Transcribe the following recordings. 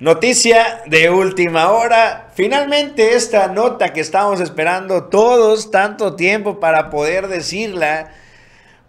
Noticia de última hora. Finalmente esta nota que estamos esperando todos tanto tiempo para poder decirla.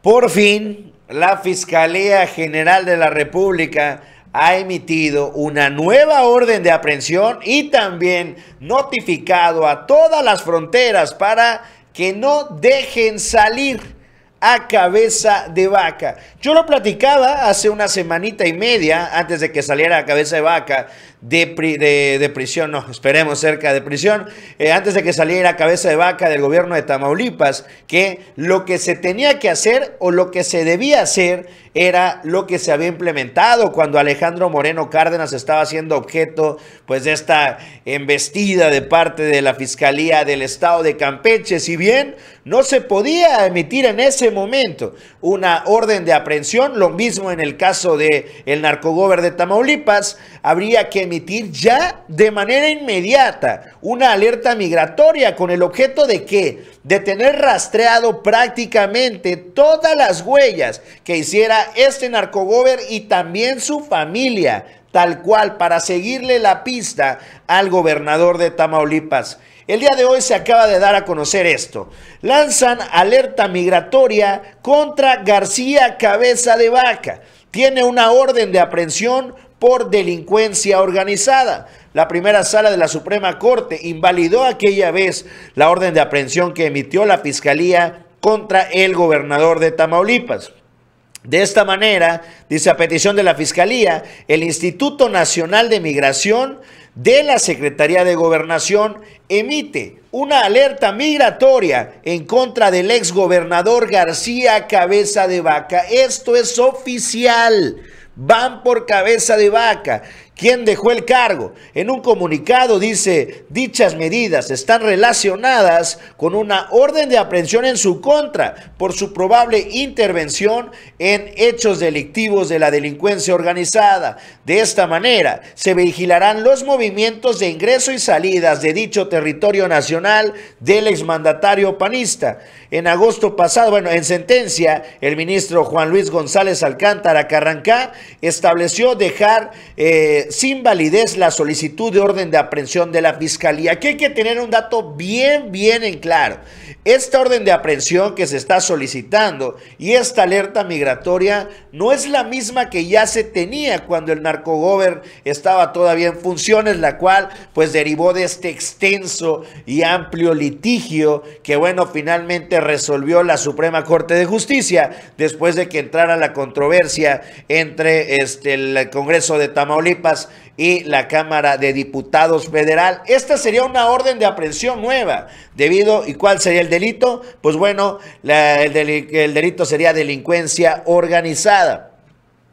Por fin, la Fiscalía General de la República ha emitido una nueva orden de aprehensión y también notificado a todas las fronteras para que no dejen salir a cabeza de vaca. Yo lo platicaba hace una semanita y media antes de que saliera a cabeza de vaca de, prisión, no, esperemos cerca de prisión, eh, antes de que saliera cabeza de vaca del gobierno de Tamaulipas, que lo que se tenía que hacer o lo que se debía hacer era lo que se había implementado cuando Alejandro Moreno Cárdenas estaba siendo objeto pues de esta embestida de parte de la Fiscalía del Estado de Campeche, si bien no se podía emitir en ese momento una orden de aprehensión, lo mismo en el caso de el de Tamaulipas, habría que emitir ya de manera inmediata una alerta migratoria con el objeto de que de tener rastreado prácticamente todas las huellas que hiciera este narcogober y también su familia, tal cual para seguirle la pista al gobernador de Tamaulipas. El día de hoy se acaba de dar a conocer esto. Lanzan alerta migratoria contra García Cabeza de Vaca. Tiene una orden de aprehensión por delincuencia organizada. La primera sala de la Suprema Corte invalidó aquella vez la orden de aprehensión que emitió la Fiscalía contra el gobernador de Tamaulipas. De esta manera, dice a petición de la Fiscalía, el Instituto Nacional de Migración de la Secretaría de Gobernación emite una alerta migratoria en contra del exgobernador García Cabeza de Vaca. Esto es oficial van por cabeza de vaca quien dejó el cargo. En un comunicado dice, dichas medidas están relacionadas con una orden de aprehensión en su contra por su probable intervención en hechos delictivos de la delincuencia organizada. De esta manera, se vigilarán los movimientos de ingreso y salidas de dicho territorio nacional del exmandatario panista. En agosto pasado, bueno, en sentencia, el ministro Juan Luis González Alcántara Carrancá estableció dejar... Eh, sin validez la solicitud de orden de aprehensión de la Fiscalía. Aquí hay que tener un dato bien, bien en claro. Esta orden de aprehensión que se está solicitando y esta alerta migratoria no es la misma que ya se tenía cuando el narcogover estaba todavía en funciones, la cual pues derivó de este extenso y amplio litigio que bueno, finalmente resolvió la Suprema Corte de Justicia después de que entrara la controversia entre este, el Congreso de Tamaulipas y la Cámara de Diputados Federal. Esta sería una orden de aprehensión nueva, debido, ¿y cuál sería el delito? Pues bueno, el, el delito sería delincuencia organizada.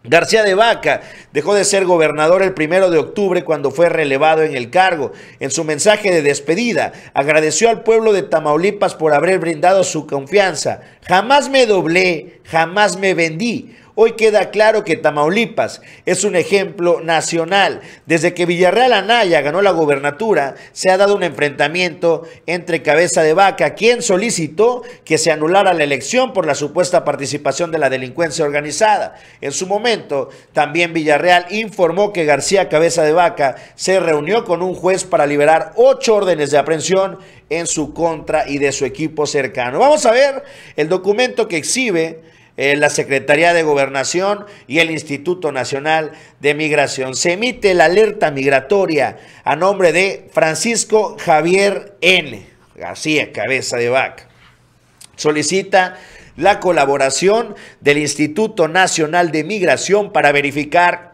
García de Vaca dejó de ser gobernador el primero de octubre cuando fue relevado en el cargo. En su mensaje de despedida, agradeció al pueblo de Tamaulipas por haber brindado su confianza. Jamás me doblé, jamás me vendí. Hoy queda claro que Tamaulipas es un ejemplo nacional. Desde que Villarreal Anaya ganó la gobernatura, se ha dado un enfrentamiento entre Cabeza de Vaca, quien solicitó que se anulara la elección por la supuesta participación de la delincuencia organizada. En su momento, también Villarreal informó que García Cabeza de Vaca se reunió con un juez para liberar ocho órdenes de aprehensión en su contra y de su equipo cercano. Vamos a ver el documento que exhibe eh, la Secretaría de Gobernación y el Instituto Nacional de Migración. Se emite la alerta migratoria a nombre de Francisco Javier N. García, cabeza de vaca. Solicita la colaboración del Instituto Nacional de Migración para verificar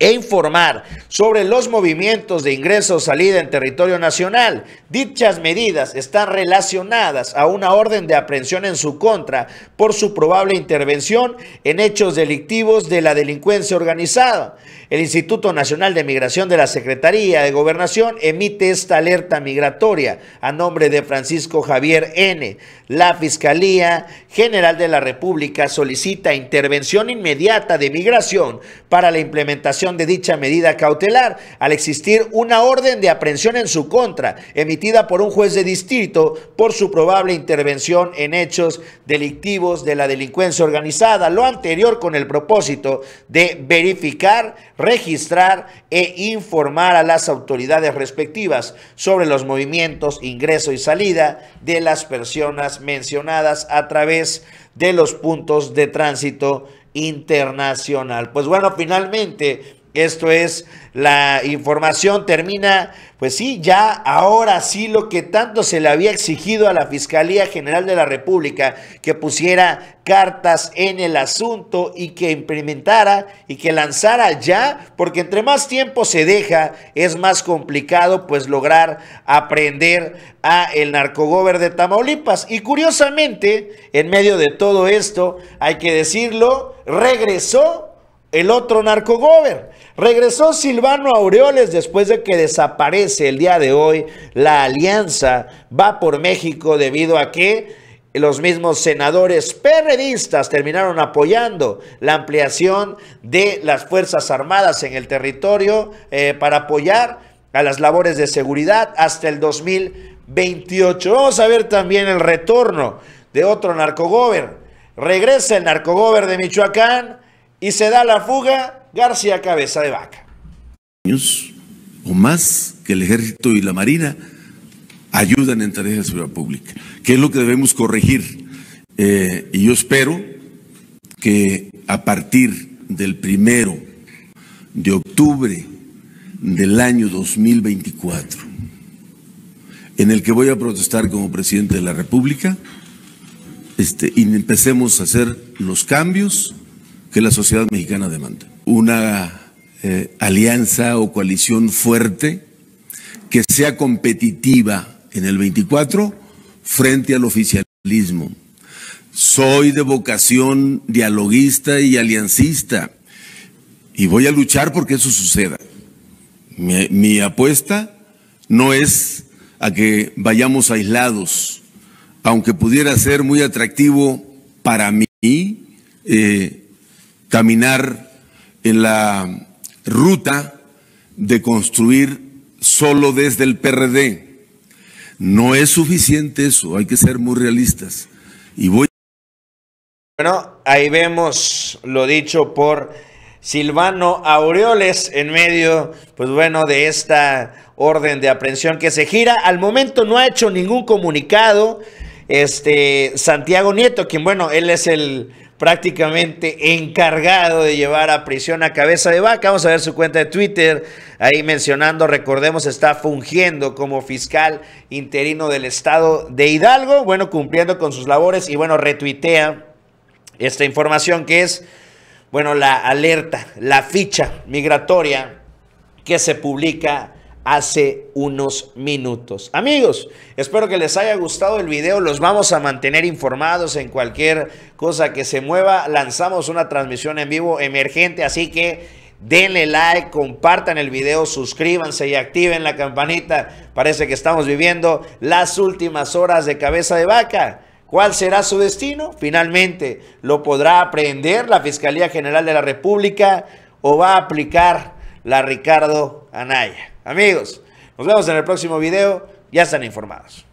e informar sobre los movimientos de ingreso o salida en territorio nacional. Dichas medidas están relacionadas a una orden de aprehensión en su contra por su probable intervención en hechos delictivos de la delincuencia organizada. El Instituto Nacional de Migración de la Secretaría de Gobernación emite esta alerta migratoria a nombre de Francisco Javier N. La Fiscalía General de la República solicita intervención inmediata de migración para la implementación de dicha medida cautelar al existir una orden de aprehensión en su contra emitida por un juez de distrito por su probable intervención en hechos delictivos de la delincuencia organizada. Lo anterior con el propósito de verificar registrar e informar a las autoridades respectivas sobre los movimientos, ingreso y salida de las personas mencionadas a través de los puntos de tránsito internacional. Pues bueno, finalmente esto es la información termina, pues sí, ya ahora sí lo que tanto se le había exigido a la Fiscalía General de la República, que pusiera cartas en el asunto y que implementara y que lanzara ya, porque entre más tiempo se deja, es más complicado pues lograr aprender a el narcogover de Tamaulipas. Y curiosamente, en medio de todo esto, hay que decirlo, regresó el otro narcogover. Regresó Silvano Aureoles después de que desaparece el día de hoy la alianza Va por México debido a que los mismos senadores perredistas terminaron apoyando la ampliación de las Fuerzas Armadas en el territorio eh, para apoyar a las labores de seguridad hasta el 2028. Vamos a ver también el retorno de otro narcogover. Regresa el narcogover de Michoacán y se da la fuga García Cabeza de Vaca. Años o más que el ejército y la marina ayudan en tareas de seguridad pública, que es lo que debemos corregir. Eh, y yo espero que a partir del primero de octubre del año 2024, en el que voy a protestar como presidente de la República, este, y empecemos a hacer los cambios que la sociedad mexicana demanda una eh, alianza o coalición fuerte que sea competitiva en el 24 frente al oficialismo. Soy de vocación dialoguista y aliancista y voy a luchar porque eso suceda. Mi, apuesta no es a que vayamos aislados, aunque pudiera ser muy atractivo para mí eh, caminar en la ruta de construir solo desde el PRD. No es suficiente eso, hay que ser muy realistas. Y voy bueno, ahí vemos lo dicho por Silvano Aureoles en medio, pues bueno, de esta orden de aprehensión que se gira. Al momento no ha hecho ningún comunicado este Santiago Nieto, quien bueno, él es el prácticamente encargado de llevar a prisión a cabeza de vaca. Vamos a ver su cuenta de Twitter, ahí mencionando, recordemos, está fungiendo como fiscal interino del estado de Hidalgo, bueno, cumpliendo con sus labores y bueno, retuitea esta información que es, bueno, la alerta, la ficha migratoria que se publica hace unos minutos. Amigos, espero que les haya gustado el video. Los vamos a mantener informados en cualquier cosa que se mueva. Lanzamos una transmisión en vivo emergente, así que denle like, compartan el video, suscríbanse y activen la campanita. Parece que estamos viviendo las últimas horas de cabeza de vaca. ¿Cuál será su destino? Finalmente, ¿lo podrá aprender la Fiscalía General de la República o va a aplicar la Ricardo Anaya? Amigos, nos vemos en el próximo video. Ya están informados.